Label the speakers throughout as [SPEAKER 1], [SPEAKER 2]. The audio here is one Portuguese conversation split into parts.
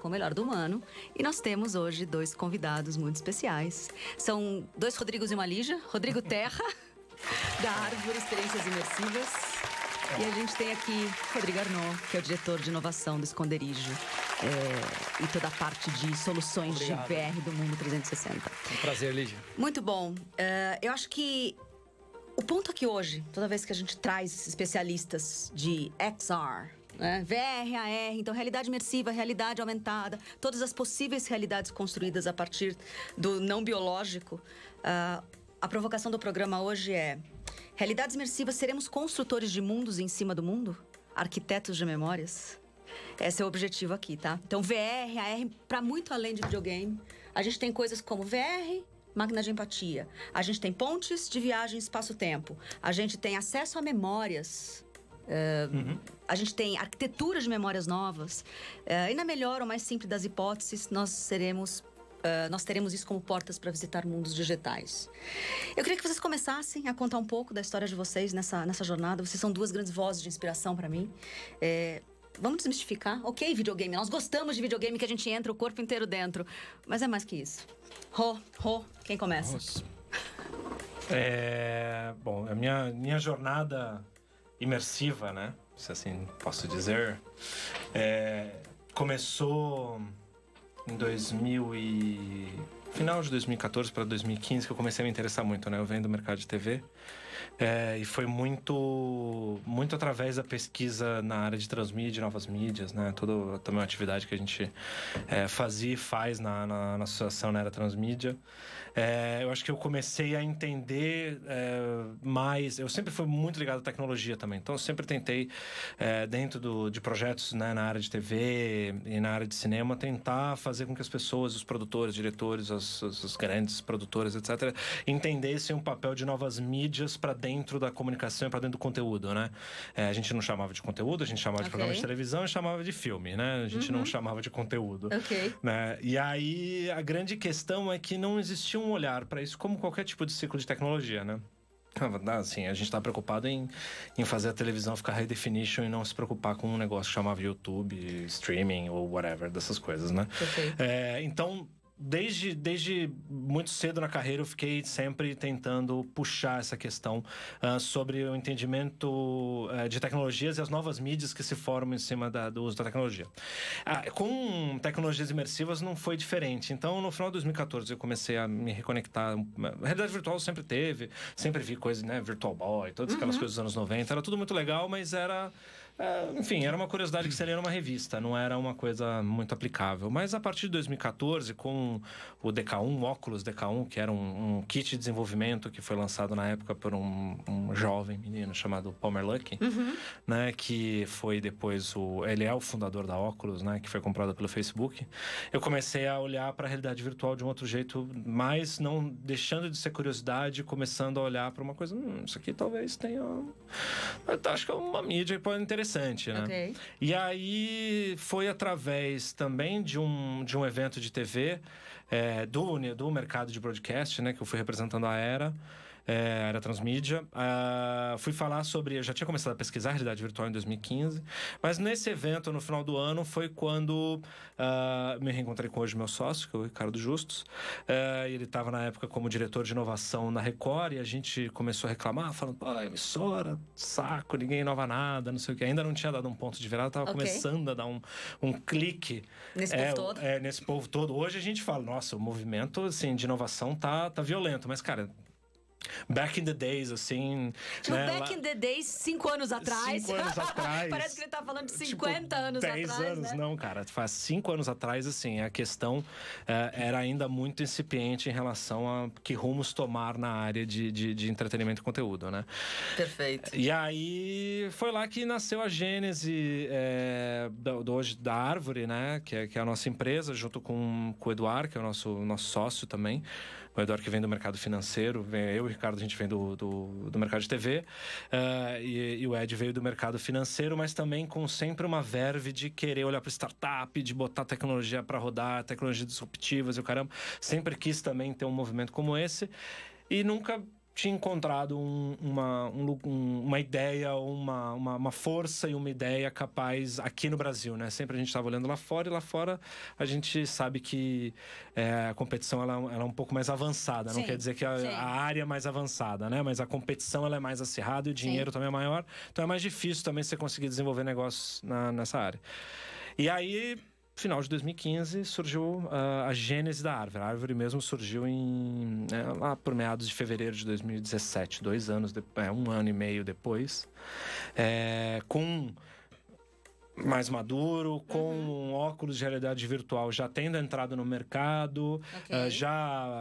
[SPEAKER 1] com o melhor do humano. E nós temos hoje dois convidados muito especiais. São dois Rodrigos e uma Lígia. Rodrigo Terra, da Árvore Experiências Imersivas. E a gente tem aqui Rodrigo Arnaud, que é o diretor de inovação do Esconderijo. É, e toda a parte de soluções Obrigado. de VR do Mundo 360.
[SPEAKER 2] Um prazer, Lígia.
[SPEAKER 1] Muito bom. Uh, eu acho que o ponto aqui hoje, toda vez que a gente traz especialistas de XR, né? VR, AR, então realidade imersiva, realidade aumentada, todas as possíveis realidades construídas a partir do não biológico. Uh, a provocação do programa hoje é: realidades imersivas, seremos construtores de mundos em cima do mundo? Arquitetos de memórias? Esse é o objetivo aqui, tá? Então, VR, AR, para muito além de videogame, a gente tem coisas como VR, máquina de empatia. A gente tem pontes de viagem espaço-tempo. A gente tem acesso a memórias Uhum. uhum. A gente tem arquiteturas de memórias novas. Uh, e na melhor ou mais simples das hipóteses, nós seremos Uh, nós teremos isso como portas para visitar mundos digitais. Eu queria que vocês começassem a contar um pouco da história de vocês nessa, nessa jornada. Vocês são duas grandes vozes de inspiração para mim. É, vamos desmistificar? Ok, videogame. Nós gostamos de videogame que a gente entra o corpo inteiro dentro. Mas é mais que isso. Ro, Ro, quem começa? Nossa.
[SPEAKER 3] É, bom, a minha, minha jornada imersiva, né? Se assim posso dizer. É, começou em 2000 e final de 2014 para 2015 que eu comecei a me interessar muito, né? Eu venho do mercado de TV é, e foi muito, muito através da pesquisa na área de transmídia, novas mídias, né? Toda também uma atividade que a gente é, fazia e faz na, na, na associação na né, era transmídia. É, eu acho que eu comecei a entender é, mais. Eu sempre fui muito ligado à tecnologia também, então eu sempre tentei é, dentro do, de projetos né, na área de TV e na área de cinema tentar fazer com que as pessoas, os produtores, diretores, os grandes produtores etc, entendessem o papel de novas mídias para dentro dentro da comunicação e para dentro do conteúdo, né? É, a gente não chamava de conteúdo, a gente chamava okay. de programa de televisão e chamava de filme, né? A gente uhum. não chamava de conteúdo. Ok. Né? E aí a grande questão é que não existia um olhar para isso como qualquer tipo de ciclo de tecnologia, né? Ah, assim, a gente está preocupado em, em fazer a televisão ficar high definition e não se preocupar com um negócio que chamava YouTube, streaming ou whatever, dessas coisas, né? Okay. É, então, desde, desde muito cedo na carreira eu fiquei sempre tentando puxar essa questão uh, sobre o entendimento uh, de tecnologias e as novas mídias que se formam em cima da, do uso da tecnologia. Ah, com tecnologias imersivas não foi diferente. Então, no final de 2014, eu comecei a me reconectar. Hum, a realidade virtual sempre teve, sempre vi coisas, né? Virtual Boy, todas aquelas uhum. coisas dos anos 90. Era tudo muito legal, mas era ah, Enfim, era uma curiosidade que seria numa revista, não era uma coisa muito aplicável. Mas a partir de 2014, com o DK1, o óculos DK1, que era um, um, kit de desenvolvimento que foi lançado na época por um, um jovem menino chamado Palmer Lucky, uhum. né? Que foi depois o. Ele é o fundador da óculos, né? Que foi comprada pelo Facebook. Eu comecei a olhar para a realidade virtual de um outro jeito, mas não deixando de ser curiosidade, começando a olhar para uma coisa. Hum, isso aqui talvez tenha. acho que é uma mídia que pode interessar interessante, né? Okay. E aí foi através também de um, de um evento de TV é, eh, do, né, do mercado de broadcast, né? Que eu fui representando a Era é, era transmídia. Ah, fui falar sobre. Eu já tinha começado a pesquisar a realidade virtual em 2015, mas nesse evento, no final do ano, foi quando ah, me reencontrei com hoje meu sócio, que é o Ricardo Justos, é, ele estava na época como diretor de inovação na Record e a gente começou a reclamar, falando: pô, emissora, saco, ninguém inova nada, não sei o que. Ainda não tinha dado um ponto de virada, estava okay. começando a dar um, um clique. Nesse é, povo todo? É, nesse povo todo. Hoje a gente fala: nossa, o movimento assim, de inovação tá, tá violento, mas, cara Back in the days, assim. No tipo, né, back lá... in
[SPEAKER 1] the days, cinco anos atrás. Cinco anos atrás. Parece que ele tá falando de 50 tipo, anos atrás. anos, né?
[SPEAKER 3] não, cara. Faz cinco anos atrás, assim, a questão uh, era ainda muito incipiente em relação a que rumos tomar na área de, de, de, entretenimento e conteúdo, né? Perfeito. E aí foi lá que nasceu a gênese é, do, do, hoje da Árvore, né? Que é, que é a nossa empresa, junto com, com o Eduardo, que é o nosso, nosso sócio também o Eduardo que vem do mercado financeiro, vem, eu e o Ricardo a gente vem do, do, do mercado de TV, uh, ah, e, e, o Ed veio do mercado financeiro, mas também com sempre uma verve de querer olhar para startup, de botar tecnologia para rodar, tecnologias disruptivas e o caramba. Sempre quis também ter um movimento como esse e nunca tinha encontrado um, uma, um, uma ideia, uma, uma, uma, força e uma ideia capaz aqui no Brasil, né? Sempre a gente estava olhando lá fora e lá fora a gente sabe que é, a competição ela, é ela, é um pouco mais avançada. Sim, não quer dizer que a, a, área é mais avançada, né? Mas a competição ela é mais acirrada e o dinheiro sim. também é maior. Então é mais difícil também você conseguir desenvolver negócios na, nessa área. E aí final de 2015 surgiu uh, a gênese da árvore. A árvore mesmo surgiu em é, lá por meados de fevereiro de 2017, dois anos, de, é, um ano e meio depois, é, com mais maduro, com uhum. um óculos de realidade virtual já tendo entrado no mercado, okay. Ah, já,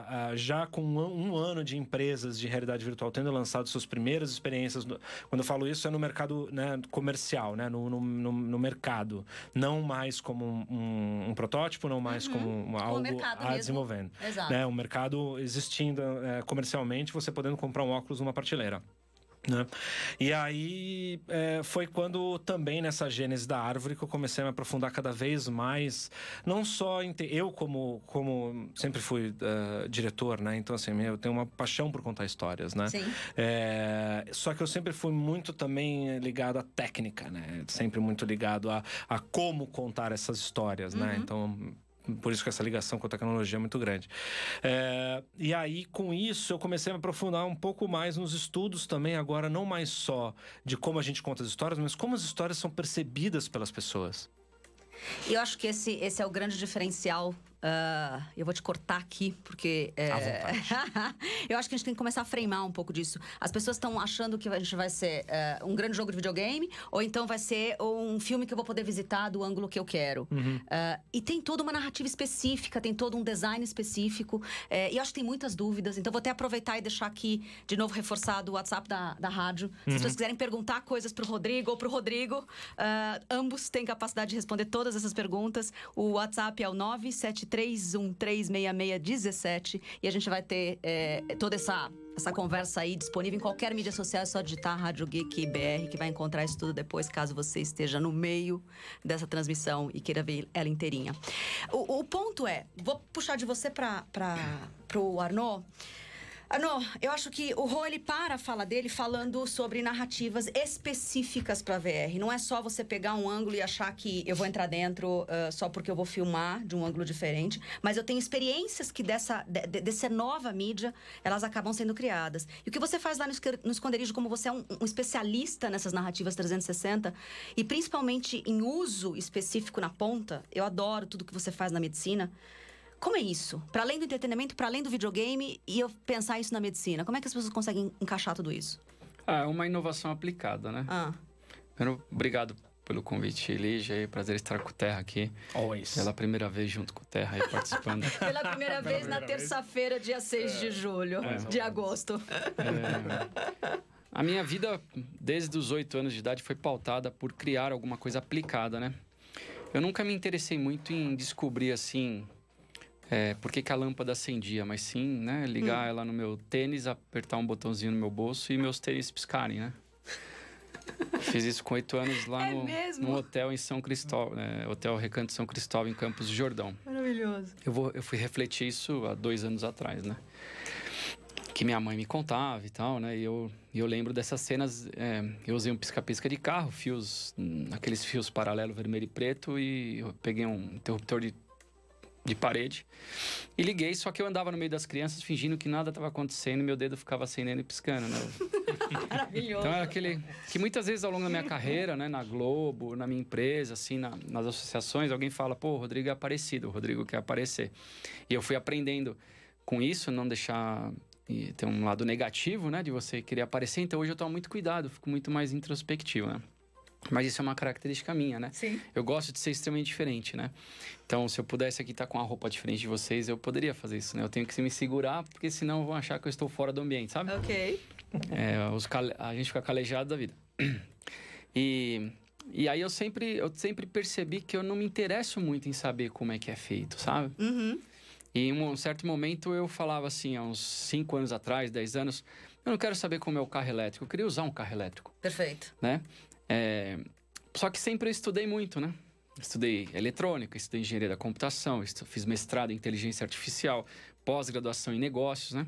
[SPEAKER 3] ah, já com um, ano de empresas de realidade virtual tendo lançado suas primeiras experiências. quando eu falo isso, é no mercado né, comercial, né, no, no, no, no mercado. Não mais como um, um, um protótipo, não mais uhum. como algo a desenvolvendo. Exato. Né, o mercado existindo é, comercialmente, você podendo comprar um óculos numa prateleira. Né? E aí é, foi quando também nessa gênese da árvore que eu comecei a me aprofundar cada vez mais, não só em te... eu como como sempre fui uh, diretor, né? Então assim eu tenho uma paixão por contar histórias, né? Sim. É, só que eu sempre fui muito também ligado à técnica, né? Sempre muito ligado a, a como contar essas histórias, né? uhum. né? Então por isso que essa ligação com a tecnologia é muito grande. É, e aí, com isso, eu comecei a me aprofundar um pouco mais nos estudos também, agora não mais só de como a gente conta as histórias, mas como as histórias são percebidas pelas pessoas.
[SPEAKER 1] E eu acho que esse, esse é o grande diferencial Uh, eu vou te cortar aqui, porque. É... eu acho que a gente tem que começar a freimar um pouco disso. As pessoas estão achando que a gente vai ser uh, um grande jogo de videogame, ou então vai ser um filme que eu vou poder visitar do ângulo que eu quero. Uhum. Uh, e tem toda uma narrativa específica, tem todo um design específico. Eh, e acho que tem muitas dúvidas. Então vou até aproveitar e deixar aqui, de novo, reforçado o WhatsApp da, da rádio. Uhum. Se vocês uhum. quiserem perguntar coisas pro Rodrigo ou pro Rodrigo, ah, ambos têm capacidade de responder todas essas perguntas. O WhatsApp é o 973. 3136617 e a gente vai ter é, toda essa, essa conversa aí disponível em qualquer mídia social, é só digitar Rádio Geek BR, que vai encontrar isso tudo depois, caso você esteja no meio dessa transmissão e queira ver ela inteirinha. O, o ponto é, vou puxar de você para o Arnaud. Anô, ah, eu acho que o Rô, ele para a fala dele falando sobre narrativas específicas para VR. Não é só você pegar um ângulo e achar que eu vou entrar dentro uh, só porque eu vou filmar de um ângulo diferente. Mas eu tenho experiências que dessa, de, dessa nova mídia, elas acabam sendo criadas. E o que você faz lá no, no esconderijo, como você é um, um especialista nessas narrativas 360, e principalmente em uso específico na ponta, eu adoro tudo que você faz na medicina como é isso? Para além do entretenimento, para além do videogame e eu pensar isso na medicina, como é que as pessoas conseguem encaixar tudo isso?
[SPEAKER 2] Ah, é uma inovação aplicada, né? Ah. Primeiro, obrigado pelo convite, Lígia, e é prazer estar com o Terra aqui. Always. Pela primeira vez junto com o Terra e participando. Pela
[SPEAKER 1] primeira vez na terça-feira, dia 6 é. de julho, é. de agosto. É.
[SPEAKER 2] A minha vida, desde os oito anos de idade, foi pautada por criar alguma coisa aplicada, né? Eu nunca me interessei muito em descobrir, assim, é, por que, que, a lâmpada acendia, mas sim, né, ligar hum. ela no meu tênis, apertar um botãozinho no meu bolso e meus tênis piscarem, né? Fiz isso com oito anos lá é no, no, hotel em São Cristóvão, é, Hotel Recanto São Cristóvão, em Campos do Jordão. Maravilhoso. Eu, vou, eu fui refletir isso há dois anos atrás, né? Que minha mãe me contava e tal, né? E eu, eu lembro dessas cenas. É, eu usei um pisca-pisca de carro, fios, hum, aqueles fios paralelo vermelho e preto, e eu peguei um interruptor de de parede. E liguei, só que eu andava no meio das crianças fingindo que nada estava acontecendo, meu dedo ficava acendendo e piscando, né?
[SPEAKER 1] Maravilhoso. Então
[SPEAKER 2] era aquele que muitas vezes ao longo da minha carreira, né, na Globo, na minha empresa, assim, na, nas associações, alguém fala: "Pô, Rodrigo é aparecido, o Rodrigo quer aparecer". E eu fui aprendendo com isso, não deixar e ter um lado negativo, né, de você querer aparecer. Então hoje eu tomo muito cuidado, fico muito mais introspectivo, né? Mas isso é uma característica minha, né? Sim. Eu gosto de ser extremamente diferente, né? Então, se eu pudesse aqui estar tá com a roupa diferente de vocês, eu poderia fazer isso, né? Eu tenho que me segurar, porque senão vão achar que eu estou fora do ambiente, sabe? Ok. É, os cale... A gente fica calejado da vida. E, e aí eu sempre, eu sempre percebi que eu não me interesso muito em saber como é que é feito, sabe? Uhum. E em um certo momento eu falava assim, há uns 5 anos atrás, 10 anos, eu não quero saber como é o carro elétrico, eu queria usar um carro elétrico. Perfeito. Né? É, só que sempre eu estudei muito, né? Estudei eletrônica, estudei engenharia da computação, fiz mestrado em inteligência artificial, pós-graduação em negócios, né?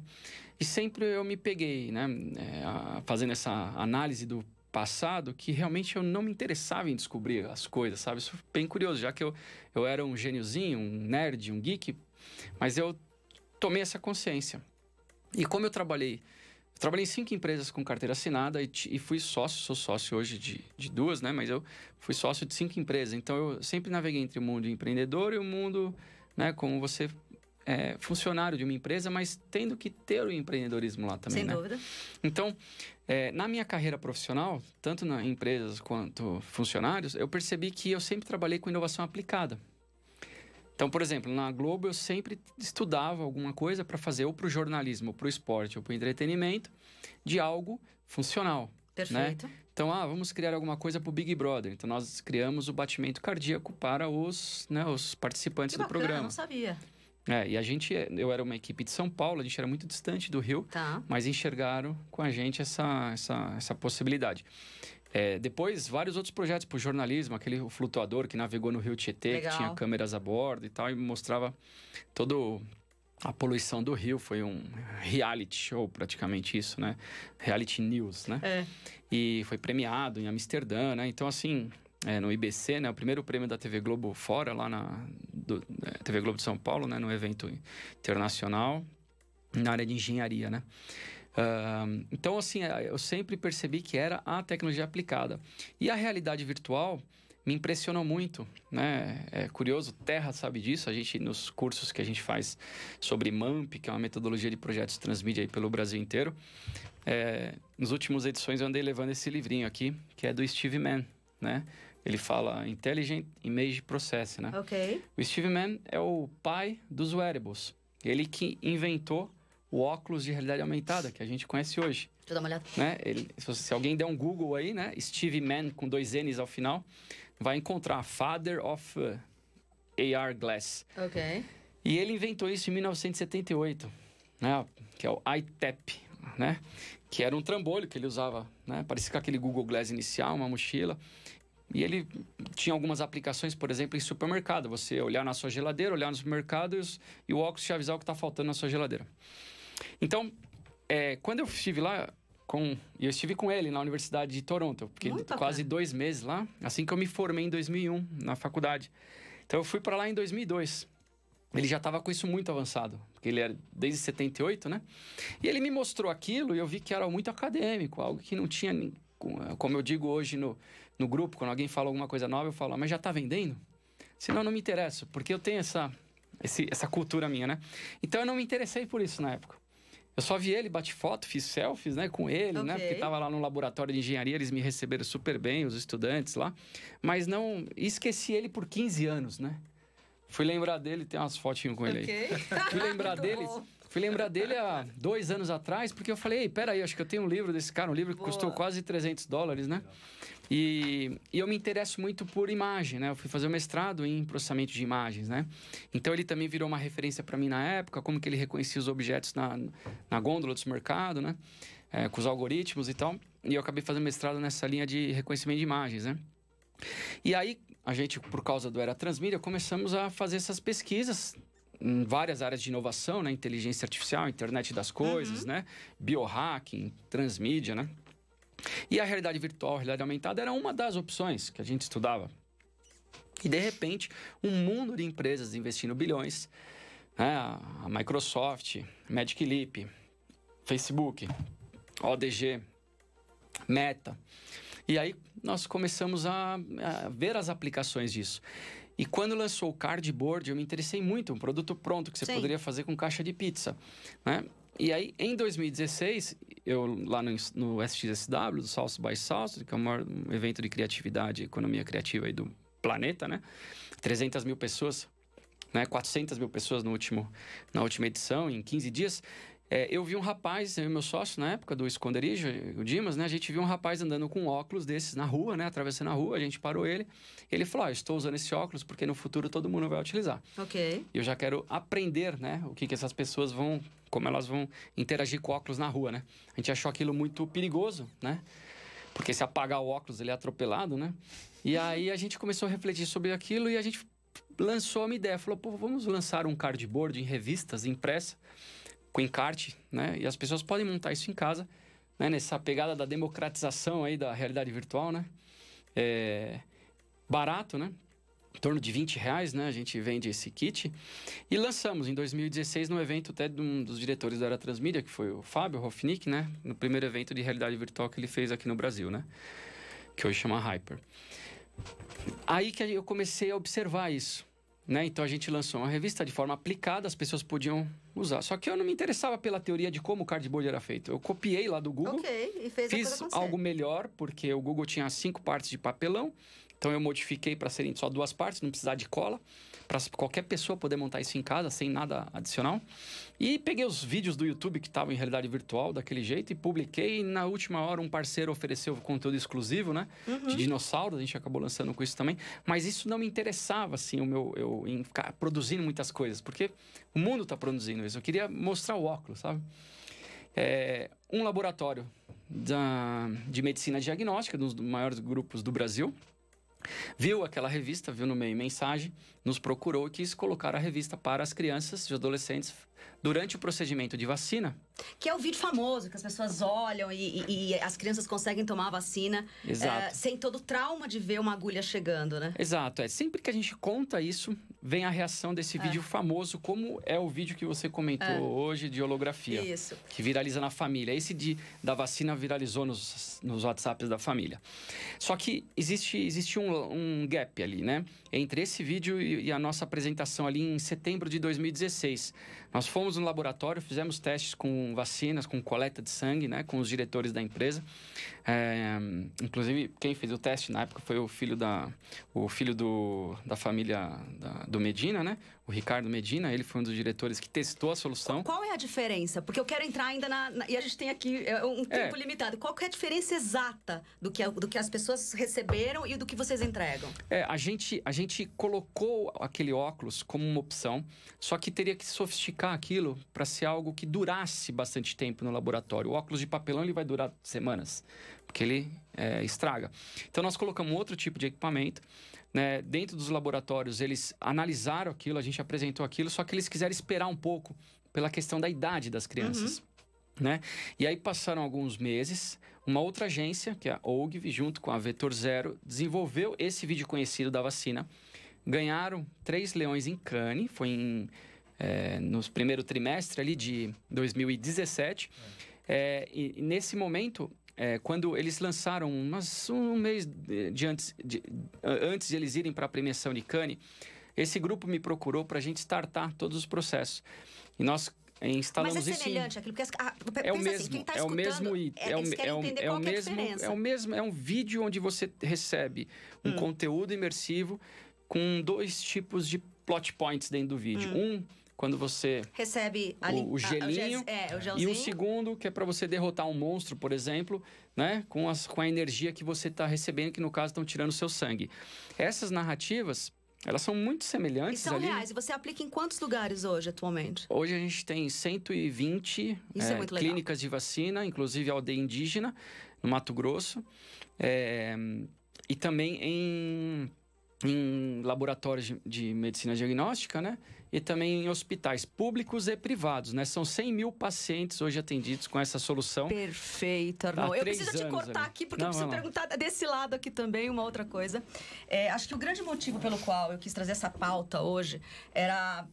[SPEAKER 2] E sempre eu me peguei, né, é, fazendo essa análise do passado que realmente eu não me interessava em descobrir as coisas, sabe? Isso foi bem curioso, já que eu, eu era um gêniozinho, um nerd, um geek, mas eu tomei essa consciência. E como eu trabalhei Trabalhei em cinco empresas com carteira assinada e, e, fui sócio, sou sócio hoje de, de duas, né? Mas eu fui sócio de cinco empresas. Então eu sempre naveguei entre o mundo empreendedor e o mundo, né? Como você é funcionário de uma empresa, mas tendo que ter o empreendedorismo lá também. Sem né? dúvida. Então, é, na minha carreira profissional, tanto na empresas quanto funcionários, eu percebi que eu sempre trabalhei com inovação aplicada. Então, por exemplo, na Globo eu sempre estudava alguma coisa para fazer ou para o jornalismo, ou para o esporte, ou para o entretenimento, de algo funcional. Né? Perfeito. Né? Então, ah, vamos criar alguma coisa para o Big Brother. Então, nós criamos o batimento cardíaco para os, né, os participantes que bacana, do programa. Eu não sabia. É, e a gente, eu era uma equipe de São Paulo, a gente era muito distante do Rio, tá. mas enxergaram com a gente essa, essa, essa possibilidade. É, depois, vários outros projetos para o tipo jornalismo, aquele flutuador que navegou no Rio Tietê, Legal. que tinha câmeras a bordo e tal, e mostrava todo a poluição do rio foi um reality show, praticamente isso, né? Reality news, né? É. E foi premiado em Amsterdã, né? Então, assim, é, no IBC, né? O primeiro prêmio da TV Globo fora, lá na do, é, TV Globo de São Paulo, né? No evento internacional, na área de engenharia, né? então, assim, é, eu sempre percebi que era a tecnologia aplicada. E a realidade virtual me impressionou muito, né? É curioso, Terra sabe disso. A gente, nos cursos que a gente faz sobre MAMP, que é uma metodologia de projetos transmídia pelo Brasil inteiro, é, nos últimos edições eu andei levando esse livrinho aqui, que é do Steve Mann, né? Ele fala Intelligent Image Process, né? Ok. O Steve Mann é o pai dos wearables. Ele que inventou o óculos de realidade aumentada que a gente conhece hoje. Deixa eu dar uma olhada. Né? Ele, se, se, alguém der um Google aí, né? Steve Mann com dois N's ao final, vai encontrar Father of uh, eh, AR Glass. Ok. E ele inventou isso em 1978, né? Que é o ITEP, né? Que era um trambolho que ele usava, né? Parecia com aquele Google Glass inicial, uma mochila. E ele tinha algumas aplicações, por exemplo, em supermercado. Você olhar na sua geladeira, olhar no supermercado e, e o óculos te avisar o que está faltando na sua geladeira. Então, é, quando eu estive lá com. Eu estive com ele na Universidade de Toronto, porque quase dois meses lá, assim que eu me formei em 2001 na faculdade. Então eu fui para lá em 2002 ele já estava com isso muito avançado, porque ele era desde 78, né? E ele me mostrou aquilo e eu vi que era muito acadêmico, algo que não tinha, como eu digo hoje no, no grupo, quando alguém fala alguma coisa nova, eu falo, ah, mas já está vendendo? Senão não me interessa, porque eu tenho essa, esse, essa cultura minha, né? Então eu não me interessei por isso na época. Eu só vi ele, bati foto, fiz selfies, né, com ele, okay. né, porque estava lá no laboratório de engenharia, eles me receberam super bem, os estudantes lá, mas não esqueci ele por 15 anos, né? Fui lembrar dele, tem umas fotinhas com okay. ele aí. Fui lembrar dele, bom. Fui lembrar dele há dois anos atrás, porque eu falei, peraí, acho que eu tenho um livro desse cara, um livro que Boa. custou quase 300 dólares, né? E, e, eu me interesso muito por imagem, né? Eu fui fazer o um mestrado em processamento de imagens, né? Então ele também virou uma referência para mim na época, como que ele reconhecia os objetos na, na gôndola do supermercado, né? É, com os algoritmos e tal. E eu acabei fazendo mestrado nessa linha de reconhecimento de imagens, né? E aí, a gente, por causa do Era Transmídia, começamos a fazer essas pesquisas em várias áreas de inovação, né? Inteligência artificial, internet das uhum. coisas, uhum. né? Biohacking, transmídia, né? E a realidade virtual, a realidade aumentada era uma das opções que a gente estudava. E de repente, um mundo de empresas investindo bilhões, né? a Microsoft, Magic Leap, Facebook, ODG, Meta. E aí nós começamos a, a ver as aplicações disso. E quando lançou o cardboard, eu me interessei muito, um produto pronto que você Sim. poderia fazer com caixa de pizza, né? E aí, em 2016, eu lá no, no SXSW, do South by South, que é o maior evento de criatividade, economia criativa aí do planeta, né? 300 mil pessoas né, 400 mil pessoas no último, na última edição, em 15 dias. É, eu vi um rapaz, eu meu sócio na época do esconderijo, o Dimas, né? A gente viu um rapaz andando com óculos desses na rua, né? Atravessando a rua, a gente parou ele. Ele falou: ah, estou usando esse óculos porque no futuro todo mundo vai utilizar. Ok. E eu já quero aprender, né? O que, que essas pessoas vão. Como elas vão interagir com óculos na rua, né? A gente achou aquilo muito perigoso, né? Porque se apagar o óculos, ele é atropelado, né? E uhum. aí a gente começou a refletir sobre aquilo e a gente lançou uma ideia. Falou, pô, vamos lançar um cardboard em revistas impressa com encarte, né? E as pessoas podem montar isso em casa, né? Nessa pegada da democratização aí da realidade virtual, né? É barato, né? Em torno de 20 reais, né? A gente vende esse kit. E lançamos em 2016 no evento até de um dos diretores da Era Transmídia, que foi o Fábio Hofnick, né? No primeiro evento de realidade virtual que ele fez aqui no Brasil, né? Que hoje chama Hyper. Aí que eu comecei a observar isso. Né? Então a gente lançou uma revista de forma aplicada, as pessoas podiam usar. Só que eu não me interessava pela teoria de como o cardboard era feito. Eu copiei lá do Google, Ok, e fez fiz algo melhor, porque o Google tinha cinco partes de papelão, então eu modifiquei para serem só duas partes, não precisar de cola, para qualquer pessoa poder montar isso em casa sem nada adicional. E peguei os vídeos do YouTube que estavam em realidade virtual daquele jeito e publiquei. E na última hora, um parceiro ofereceu conteúdo exclusivo, né? Uhum. De dinossauros, a gente acabou lançando com isso também. Mas isso não me interessava, assim, o meu, eu em ficar produzindo muitas coisas, porque o mundo está produzindo isso. Eu queria mostrar o óculos, sabe? É, um laboratório da, de medicina diagnóstica, um dos maiores grupos do Brasil, viu aquela revista, viu no meio mensagem, nos procurou e quis colocar a revista para as crianças e adolescentes durante o procedimento de vacina.
[SPEAKER 1] Que é o vídeo famoso, que as pessoas olham e, e, e as crianças conseguem tomar a vacina é, sem todo o trauma de ver uma agulha chegando, né?
[SPEAKER 2] Exato. É. Sempre que a gente conta isso, vem a reação desse é. vídeo famoso, como é o vídeo que você comentou é. hoje de holografia. Isso. Que viraliza na família. Esse de, da vacina viralizou nos, nos WhatsApps da família. Só que existe, existe um, um gap ali, né? Entre esse vídeo e, e a nossa apresentação ali em setembro de 2016. Nós fomos no laboratório, fizemos testes com vacinas, com coleta de sangue, né, com os diretores da empresa. É, inclusive, quem fez o teste na época foi o filho da, o filho do, da família da, do Medina, né, o Ricardo Medina, ele foi um dos diretores que testou a solução.
[SPEAKER 1] Qual, é a diferença? Porque eu quero entrar ainda na. na e a gente tem aqui é, um é. tempo é. limitado. Qual é a diferença exata do que, do que as pessoas receberam e do que vocês entregam?
[SPEAKER 2] É, a gente, a gente colocou aquele óculos como uma opção, só que teria que sofisticar aquilo para ser algo que durasse bastante tempo no laboratório. O óculos de papelão ele vai durar semanas, porque ele é, estraga. Então nós colocamos outro tipo de equipamento né, dentro dos laboratórios, eles analisaram aquilo, a gente apresentou aquilo, só que eles quiseram esperar um pouco pela questão da idade das crianças. Uhum. Né? E aí passaram alguns meses, uma outra agência, que é a OGV, junto com a Vetor Zero, desenvolveu esse vídeo conhecido da vacina. Ganharam três leões em Cannes, foi em, é, nos primeiro trimestre ali de 2017. É. É, e nesse momento, é, quando eles lançaram, umas um mês de antes, de, antes de eles irem para a premiação de Cannes, esse grupo me procurou para a gente startar todos os processos. E nós é, instalamos isso. Mas é semelhante
[SPEAKER 1] porque a, ah, é o assim, mesmo, assim, quem tá é o mesmo e é, é, o, é, é o é é mesmo, é o
[SPEAKER 2] mesmo, é um vídeo onde você recebe um hum. conteúdo imersivo com dois tipos de plot points dentro do vídeo. Hum. Um quando você
[SPEAKER 1] recebe a, o, o gelinho a, o gel, é, o e o
[SPEAKER 2] segundo que é para você derrotar um monstro, por exemplo, né, com, as, com a energia que você está recebendo, que no caso estão tirando o seu sangue. Essas narrativas elas são muito semelhantes. E são ali. reais.
[SPEAKER 1] E você aplica em quantos lugares hoje, atualmente? Hoje a gente tem
[SPEAKER 2] 120 é, é clínicas de vacina, inclusive aldeia indígena, no Mato Grosso. É, e também em em laboratórios de, de, medicina diagnóstica, né? E também em hospitais públicos e privados, né? São 100 mil pacientes hoje atendidos com essa solução. Perfeito, Arnaldo. Eu preciso te cortar aqui, porque Não, eu preciso perguntar
[SPEAKER 1] lá. desse lado aqui também uma outra coisa. É, acho que o grande motivo pelo qual eu quis trazer essa pauta hoje era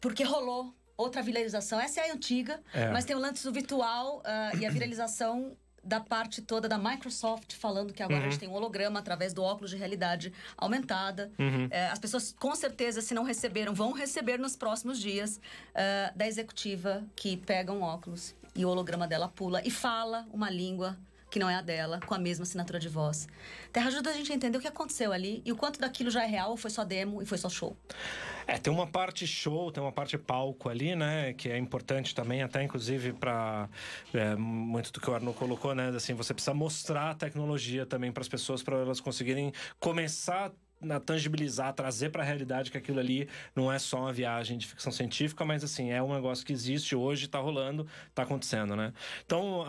[SPEAKER 1] porque rolou outra viralização. Essa é a antiga, é. mas tem o lance do virtual uh, e a viralização da parte toda da Microsoft falando que agora uhum. a gente uhum. tem um holograma através do óculos de realidade aumentada. Uhum. É, as pessoas, com certeza, se não receberam, vão receber nos próximos dias uh, da executiva que pega um óculos e o holograma dela pula e fala uma língua que não é a dela, com a mesma assinatura de voz. Terra ajuda a gente a entender o que aconteceu ali e o quanto daquilo já é real ou foi só demo e foi só show.
[SPEAKER 3] É, tem uma parte show, tem uma parte palco ali, né? Que é importante também, até inclusive para é, muito do que o Arno colocou, né? Assim, você precisa mostrar a tecnologia também para as pessoas para elas conseguirem começar na tangibilizar, trazer para a realidade que aquilo ali não é só uma viagem de ficção científica, mas assim, é um negócio que existe hoje, tá rolando, tá acontecendo, né? Então,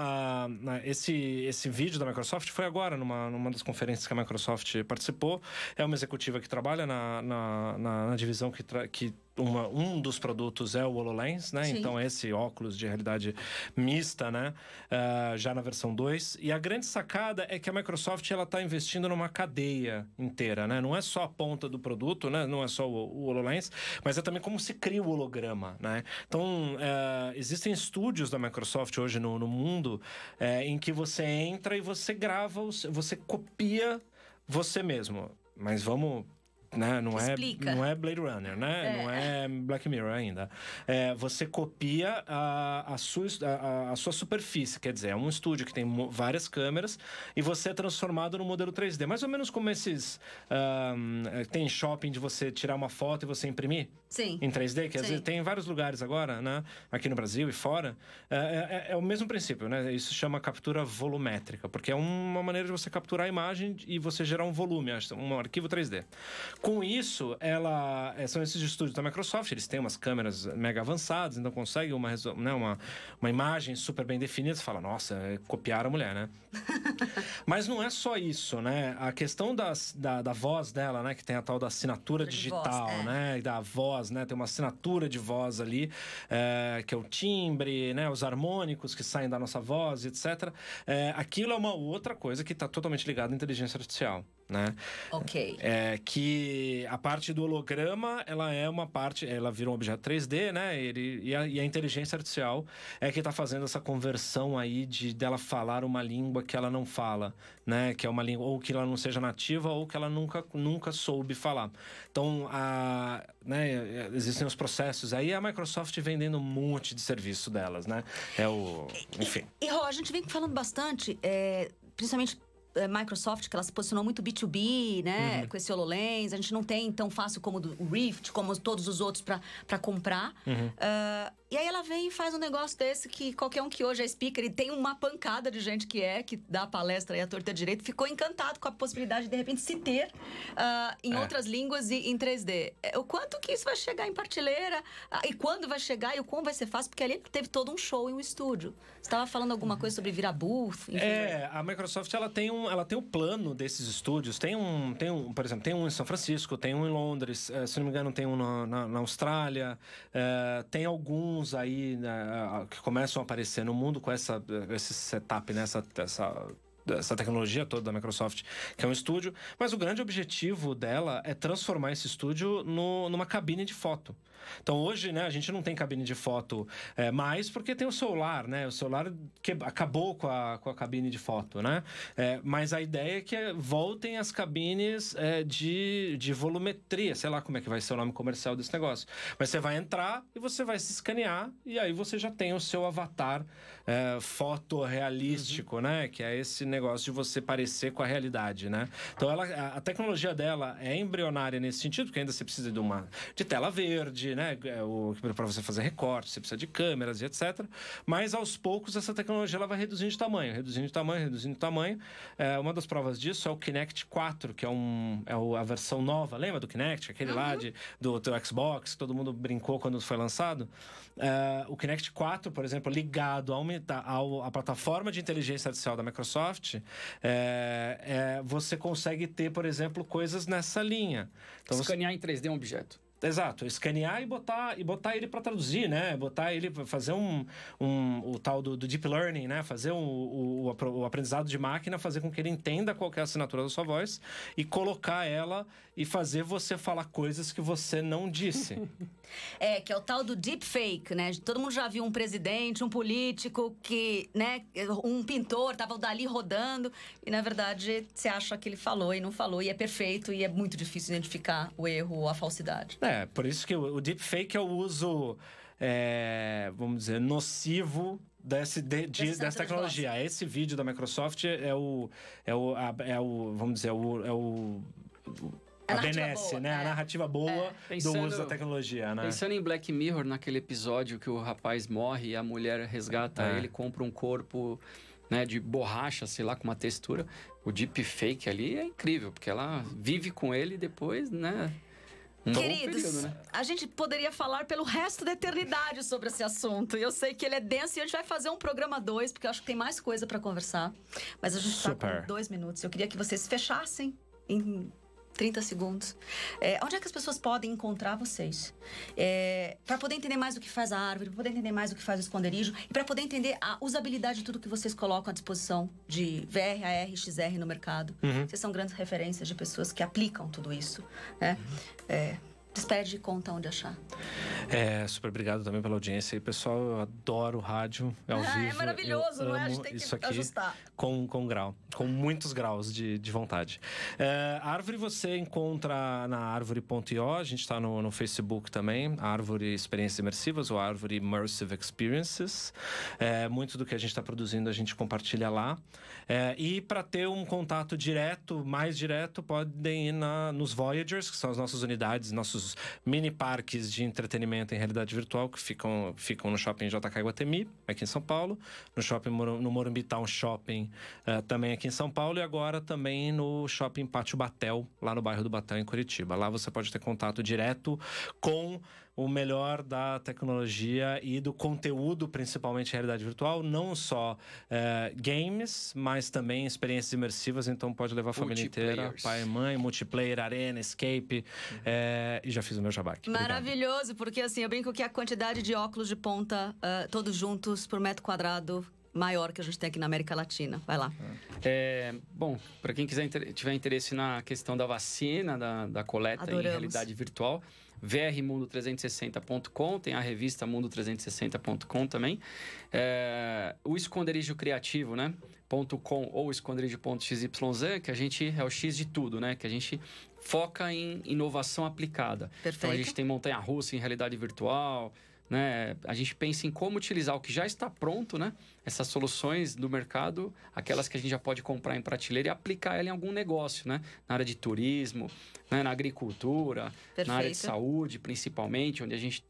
[SPEAKER 3] esse, esse vídeo da Microsoft foi agora, numa, numa das conferências que a Microsoft participou. É uma executiva que trabalha na, na, na, na divisão que, que uma, um dos produtos é o HoloLens, né? Sim. Então, esse óculos de realidade mista, né? Uh, já na versão 2. E a grande sacada é que a Microsoft ela está investindo numa cadeia inteira, né? Não é só a ponta do produto, né? Não é só o, o HoloLens, mas é também como se cria o holograma, né? Então, uh, existem estúdios da Microsoft hoje no, no mundo uh, em que você entra e você grava, você copia você mesmo. Mas vamos né? Não é- Explica. é, não é Blade Runner, né? É. Não é Black Mirror ainda. É, você copia a, a, sua, a, a, sua superfície, quer dizer, é um estúdio que tem várias câmeras e você é transformado no modelo 3D. Mais ou menos como esses. Um, tem shopping de você tirar uma foto e você imprimir. Sim. em 3D, que dizer, Sim. tem em vários lugares agora, né? Aqui no Brasil e fora. É, é, é, é, o mesmo princípio, né? Isso chama captura volumétrica, porque é uma maneira de você capturar a imagem e você gerar um volume, um arquivo 3D. Com isso, ela. É, são esses estúdios da Microsoft, eles têm umas câmeras mega avançadas, então conseguem uma, né, uma, uma imagem super bem definida. Você fala, nossa, é copiar a mulher, né? Mas não é só isso, né? A questão das, da, da voz dela, né? Que tem a tal da assinatura digital, voz, é. né? Da voz voz, né? Tem uma assinatura de voz ali, é, que é o timbre, né? Os harmônicos que saem da nossa voz, etc. É, eh, aquilo é uma outra coisa que está totalmente ligada à inteligência artificial né? Ok. É, que a parte do holograma, ela é uma parte, ela vira um objeto 3D, né? Ele, e, a, e a inteligência artificial é que está fazendo essa conversão aí de dela falar uma língua que ela não fala, né? Que é uma língua ou que ela não seja nativa ou que ela nunca, nunca soube falar. Então, a, né, existem os processos aí, a Microsoft vendendo um monte de serviço delas, né? É o, enfim.
[SPEAKER 1] E, e, a gente vem falando bastante, é, principalmente eh, Microsoft, que ela se posicionou muito B2B, né? Uhum. Com esse HoloLens. A gente não tem tão fácil como o Rift, como todos os outros para comprar. Uhum. Uh, e aí ela vem e faz um negócio desse que qualquer um que hoje é speaker e tem uma pancada de gente que é, que dá palestra e a torta direito, ficou encantado com a possibilidade de, de repente, se ter uh, em é. outras línguas e em 3D. É, o quanto que isso vai chegar em partilheira ah, e quando vai chegar e o como vai ser fácil, porque ali teve todo um show em um estúdio. Você estava falando alguma uhum. coisa sobre virar booth? Enfim.
[SPEAKER 3] É, a Microsoft ela tem um ela tem o um plano desses estúdios. Tem um, tem um, por exemplo, tem um em São Francisco, tem um em Londres, eh, se não me engano, tem um na, na, na Austrália. Eh, tem alguns aí né, que começam a aparecer no mundo com essa, esse setup, né? Essa, essa essa tecnologia toda da Microsoft, que é um estúdio, mas o grande objetivo dela é transformar esse estúdio no, numa cabine de foto. Então hoje, né, a gente não tem cabine de foto é, mais porque tem o celular, né? O celular que acabou com a, com a cabine de foto, né? É, mas a ideia é que voltem as cabines é, de, de volumetria, sei lá como é que vai ser o nome comercial desse negócio. Mas você vai entrar e você vai se escanear e aí você já tem o seu avatar é, fotorrealístico, uhum. né? Que é esse negócio de você parecer com a realidade, né? Então ela, a, a tecnologia dela é embrionária nesse sentido, porque ainda você precisa de uma de tela verde, né? É Para você fazer recorte, você precisa de câmeras e etc. Mas aos poucos essa tecnologia ela vai reduzindo de tamanho, reduzindo de tamanho, reduzindo de tamanho. É, uma das provas disso é o Kinect 4, que é, um, é a versão nova, lembra do Kinect? Aquele uhum. lá de, do teu Xbox, que todo mundo brincou quando foi lançado. É, o Kinect 4, por exemplo, ligado à plataforma de inteligência artificial da Microsoft, é, é, você consegue ter, por exemplo, coisas nessa linha. Então, Escanear você... em 3D um objeto. Exato, escanear e botar, e botar ele para traduzir, né? Botar ele para fazer um, um, o tal do, do deep learning, né? Fazer um, o, o, aprendizado de máquina, fazer com que ele entenda qual é a assinatura da sua voz e colocar ela e fazer você falar coisas que você não disse.
[SPEAKER 1] é, que é o tal do deep fake, né? Todo mundo já viu um presidente, um político que, né, um pintor, tava dali rodando e na verdade você acha que ele falou e não falou e é perfeito e é muito difícil identificar o erro ou a falsidade.
[SPEAKER 3] É, por isso que o, deepfake é o uso, é, vamos dizer, nocivo desse, de, de, dessa tecnologia. De Esse vídeo da Microsoft é o, é o, a, é o vamos dizer, é o, é o a, a né? É. A narrativa boa é. do pensando, uso da tecnologia, né? Pensando
[SPEAKER 2] em Black Mirror, naquele episódio que o rapaz morre e a mulher resgata é. ele, compra um corpo né, de borracha, sei lá, com uma textura. O deep fake ali é incrível, porque ela vive com ele e depois, né? É um Queridos, período, né?
[SPEAKER 1] a gente poderia falar pelo resto da eternidade sobre esse assunto. Eu sei que ele é denso e a gente vai fazer um programa dois, porque eu acho que tem mais coisa para conversar. Mas a gente está com dois minutos. Eu queria que vocês fechassem em 30 segundos. É, onde é que as pessoas podem encontrar vocês? É, para poder entender mais o que faz a árvore, para poder entender mais o que faz o esconderijo e para poder entender a usabilidade de tudo que vocês colocam à disposição de VR, AR, XR no mercado. Uhum. Vocês são grandes referências de pessoas que aplicam tudo isso. Né? Uhum. É, Despede e conta onde achar.
[SPEAKER 3] É, super obrigado também pela audiência. pessoal, eu adoro rádio é ao ah, é vivo. É maravilhoso, eu não é? A gente tem que ajustar. Com, com grau, com muitos graus de, de vontade. É, árvore você encontra na árvore.io, a gente está no, no Facebook também, Árvore Experiências Imersivas ou Árvore Immersive Experiences. É, muito do que a gente está produzindo a gente compartilha lá. É, e para ter um contato direto, mais direto, podem ir na, nos Voyagers, que são as nossas unidades, nossos mini parques de entretenimento em realidade virtual que ficam, ficam no shopping JK Guatemi, aqui em São Paulo, no shopping no Morumbi Town Shopping, uh, também aqui em São Paulo, e agora também no shopping Pátio Batel, lá no bairro do Batel, em Curitiba. Lá você pode ter contato direto com o melhor da tecnologia e do conteúdo, principalmente realidade virtual, não só é, games, mas também experiências imersivas. Então pode levar a família inteira, pai, e mãe, multiplayer, arena, escape. Uhum. É, e já fiz o meu jabá aqui.
[SPEAKER 1] Maravilhoso, Obrigado. porque assim, eu brinco que a quantidade de óculos de ponta, uh, todos juntos, por metro quadrado, maior que a gente tem aqui na América Latina. Vai lá.
[SPEAKER 2] É, bom, para quem quiser tiver interesse na questão da vacina, da, da coleta Adoramos. em realidade virtual, vrmundo360.com, tem a revista mundo360.com também. É, o esconderijo criativo, né? .com ou esconderijo.xyz, que a gente é o X de tudo, né? Que a gente foca em inovação aplicada. Perfeito. Então a gente tem montanha russa em realidade virtual, né? A gente pensa em como utilizar o que já está pronto, né? essas soluções do mercado, aquelas que a gente já pode comprar em prateleira e aplicar ela em algum negócio, né? na área de turismo, né? na agricultura, Perfeito. na área de saúde, principalmente, onde a gente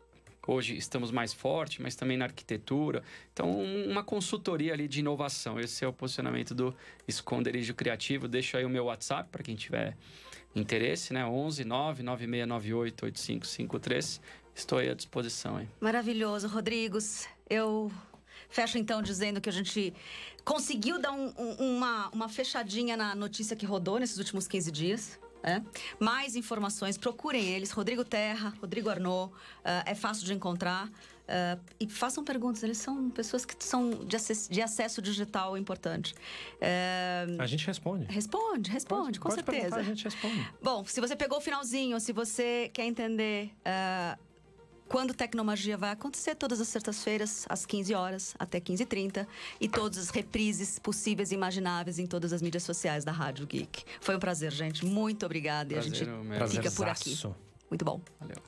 [SPEAKER 2] hoje estamos mais fortes, mas também na arquitetura. Então, uma consultoria ali de inovação. Esse é o posicionamento do Esconderijo Criativo. Deixo aí o meu WhatsApp para quem tiver interesse, né? 11 8553. Estou à disposição. Hein?
[SPEAKER 1] Maravilhoso, Rodrigues. Eu fecho então dizendo que a gente conseguiu dar um, um, uma, uma fechadinha na notícia que rodou nesses últimos 15 dias. É. Mais informações, procurem eles. Rodrigo Terra, Rodrigo Arnaud, uh, é fácil de encontrar. Uh, e façam perguntas, eles são pessoas que são de, acess de acesso digital importante. Uh, a gente responde. Responde, responde, pode, com pode certeza. A gente responde. Bom, se você pegou o finalzinho, se você quer entender quando Tecnomagia vai acontecer todas as certas-feiras, às 15 horas até 15h30, e todas as reprises possíveis e imagináveis em todas as mídias sociais da Rádio Geek. Foi um prazer, gente. Muito obrigada. e a gente fica por aqui. Muito bom.
[SPEAKER 2] Valeu.